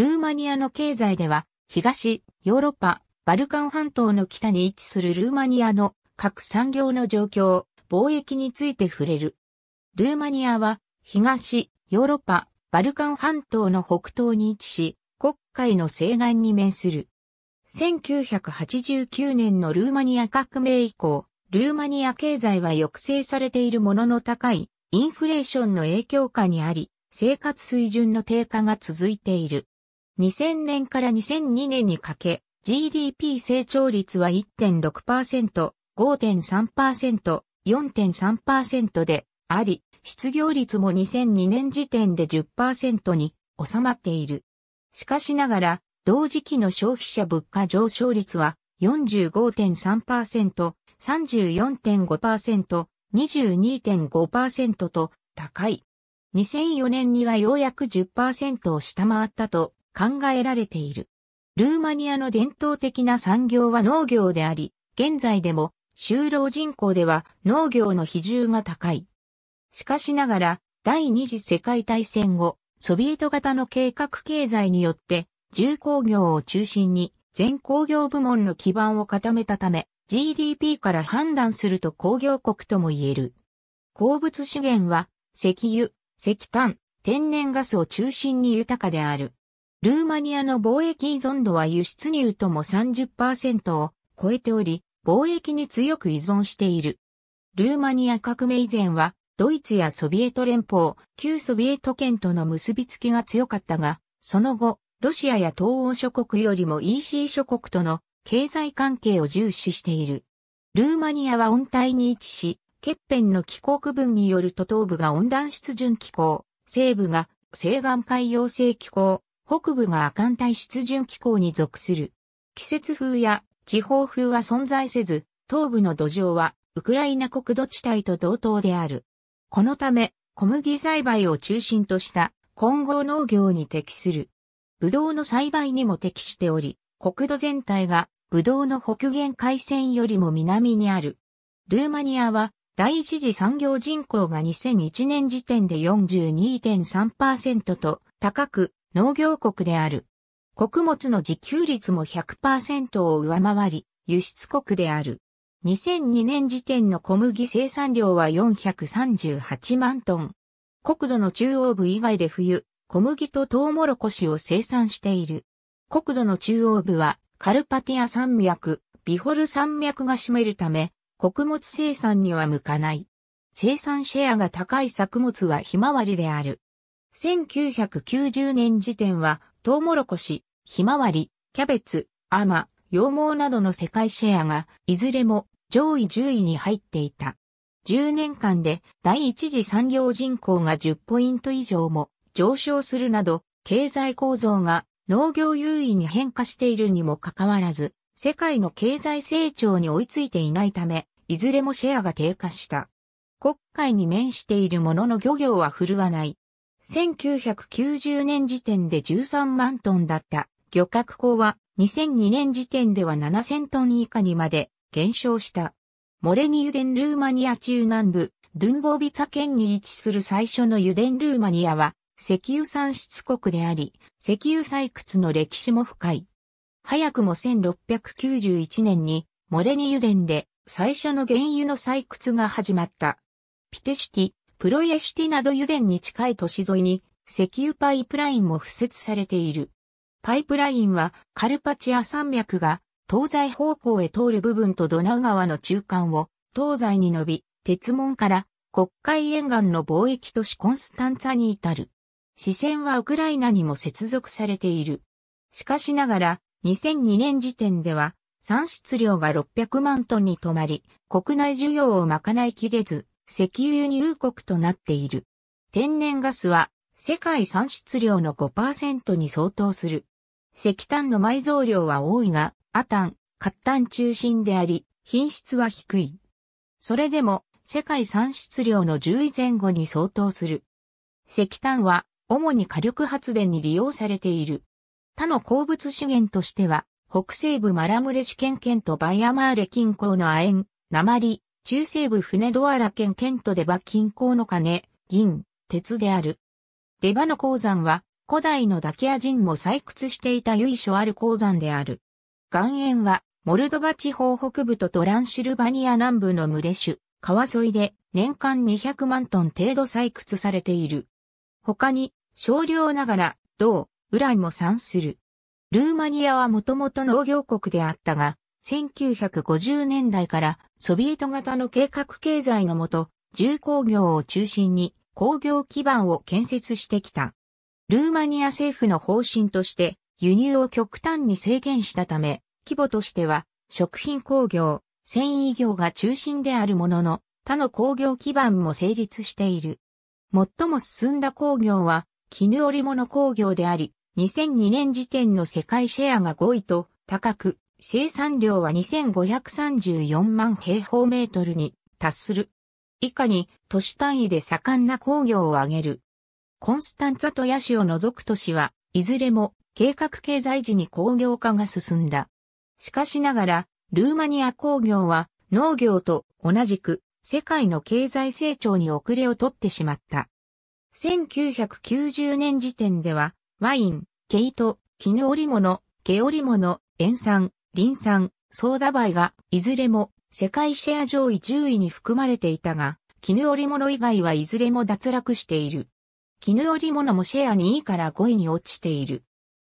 ルーマニアの経済では、東、ヨーロッパ、バルカン半島の北に位置するルーマニアの各産業の状況、貿易について触れる。ルーマニアは、東、ヨーロッパ、バルカン半島の北東に位置し、黒海の西岸に面する。1989年のルーマニア革命以降、ルーマニア経済は抑制されているものの高いインフレーションの影響下にあり、生活水準の低下が続いている。2000年から2002年にかけ、GDP 成長率は1.6%、5.3%、4.3%であり、失業率も2002年時点で10%に収まっている。しかしながら、同時期の消費者物価上昇率は45.3%、34.5%、22.5%と高い。2004年にはようやく10%を下回ったと考えられている。ルーマニアの伝統的な産業は農業であり、現在でも就労人口では農業の比重が高い。しかしながら、第二次世界大戦後、ソビエト型の計画経済によって、重工業を中心に全工業部門の基盤を固めたため、GDP から判断すると工業国とも言える。鉱物資源は、石油、石炭、天然ガスを中心に豊かである。ルーマニアの貿易依存度は輸出入とも30%を超えており、貿易に強く依存している。ルーマニア革命以前は、ドイツやソビエト連邦、旧ソビエト圏との結びつきが強かったが、その後、ロシアや東欧諸国よりも EC 諸国との経済関係を重視している。ルーマニアは温帯に位置し、欠片の気候区分によると東部が温暖湿潤気候、西部が西岸海洋性気候、北部が亜寒帯湿潤気候に属する。季節風や地方風は存在せず、東部の土壌はウクライナ国土地帯と同等である。このため、小麦栽培を中心とした混合農業に適する。ブドウの栽培にも適しており、国土全体がブドウの北限海線よりも南にある。ルーマニアは第一次産業人口が2001年時点で42.3%と高く、農業国である。穀物の自給率も100%を上回り、輸出国である。2002年時点の小麦生産量は438万トン。国土の中央部以外で冬、小麦とトウモロコシを生産している。国土の中央部はカルパティア山脈、ビホル山脈が占めるため、穀物生産には向かない。生産シェアが高い作物はひまわりである。1990年時点は、トウモロコシ、ひまわり、キャベツ、アマ、羊毛などの世界シェアが、いずれも上位10位に入っていた。10年間で第一次産業人口が10ポイント以上も上昇するなど、経済構造が農業優位に変化しているにもかかわらず、世界の経済成長に追いついていないため、いずれもシェアが低下した。国会に面しているものの漁業は振るわない。1990年時点で13万トンだった漁獲港は2002年時点では7000トン以下にまで減少した。モレニ油田ルーマニア中南部、ドゥンボービツァ県に位置する最初の油田ルーマニアは石油産出国であり、石油採掘の歴史も深い。早くも1691年にモレニ油田で最初の原油の採掘が始まった。ピテシュティ、プロイエシュティなど油田に近い都市沿いに石油パイプラインも付設されている。パイプラインはカルパチア山脈が東西方向へ通る部分とドナウ川の中間を東西に伸び、鉄門から国会沿岸の貿易都市コンスタンツァに至る。支線はウクライナにも接続されている。しかしながら、2002年時点では、産出量が600万トンに止まり、国内需要を賄いきれず、石油輸入国となっている。天然ガスは世界産出量の5%に相当する。石炭の埋蔵量は多いが、アタン、活ン中心であり、品質は低い。それでも、世界産出量の10位前後に相当する。石炭は、主に火力発電に利用されている。他の鉱物資源としては、北西部マラムレシュケン県とバイアマーレ近郊の亜鉛、鉛、中西部船ドアラ県ケントデバ近郊の金、銀、鉄である。デバの鉱山は、古代のダキア人も採掘していた由緒ある鉱山である。岩塩は、モルドバ地方北部とトランシルバニア南部のムレシュ、川沿いで年間200万トン程度採掘されている。他に、少量ながら、銅、ウランも産する。ルーマニアはもともと農業国であったが、1950年代からソビエト型の計画経済のもと、重工業を中心に工業基盤を建設してきた。ルーマニア政府の方針として輸入を極端に制限したため、規模としては食品工業、繊維業が中心であるものの、他の工業基盤も成立している。最も進んだ工業は絹織物工業であり、2002年時点の世界シェアが5位と高く、生産量は2534万平方メートルに達する。以下に都市単位で盛んな工業を挙げる。コンスタンツァとヤシを除く都市は、いずれも計画経済時に工業化が進んだ。しかしながら、ルーマニア工業は農業と同じく世界の経済成長に遅れをとってしまった。1990年時点では、ワイン、毛糸、絹織物、毛織物、塩酸、リン酸、ソーダバイが、いずれも、世界シェア上位10位に含まれていたが、絹織物以外はいずれも脱落している。絹織物もシェア2位から5位に落ちている。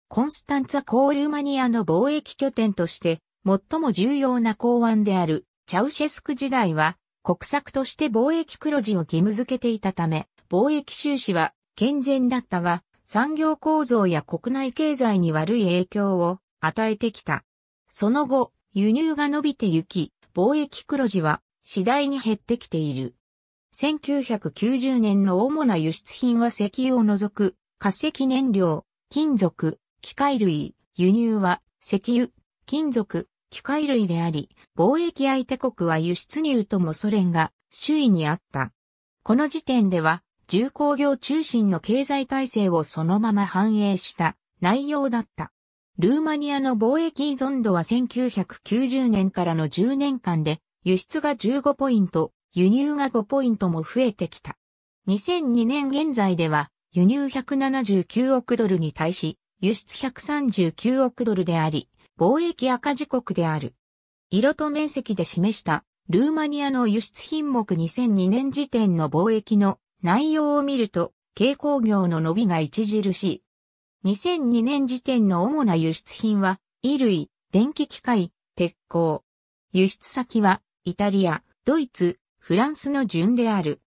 コンスタンツァコールマニアの貿易拠点として、最も重要な港湾である、チャウシェスク時代は、国策として貿易黒字を義務付けていたため、貿易収支は健全だったが、産業構造や国内経済に悪い影響を与えてきた。その後、輸入が伸びてゆき、貿易黒字は次第に減ってきている。1990年の主な輸出品は石油を除く、化石燃料、金属、機械類、輸入は石油、金属、機械類であり、貿易相手国は輸出入ともソ連が周囲にあった。この時点では、重工業中心の経済体制をそのまま反映した内容だった。ルーマニアの貿易依存度は1990年からの10年間で輸出が15ポイント、輸入が5ポイントも増えてきた。2002年現在では輸入179億ドルに対し輸出139億ドルであり、貿易赤字国である。色と面積で示したルーマニアの輸出品目2002年時点の貿易の内容を見ると、軽工業の伸びが著しい。2002年時点の主な輸出品は、衣類、電気機械、鉄鋼。輸出先は、イタリア、ドイツ、フランスの順である。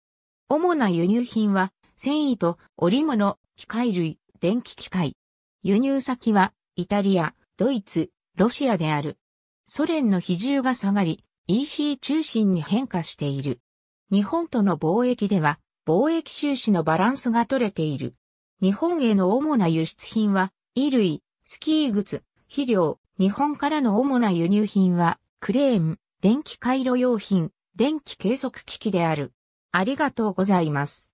主な輸入品は、繊維と織物、機械類、電気機械。輸入先は、イタリア、ドイツ、ロシアである。ソ連の比重が下がり、EC 中心に変化している。日本との貿易では、貿易収支のバランスが取れている。日本への主な輸出品は、衣類、スキー靴、肥料、日本からの主な輸入品は、クレーン、電気回路用品、電気計測機器である。ありがとうございます。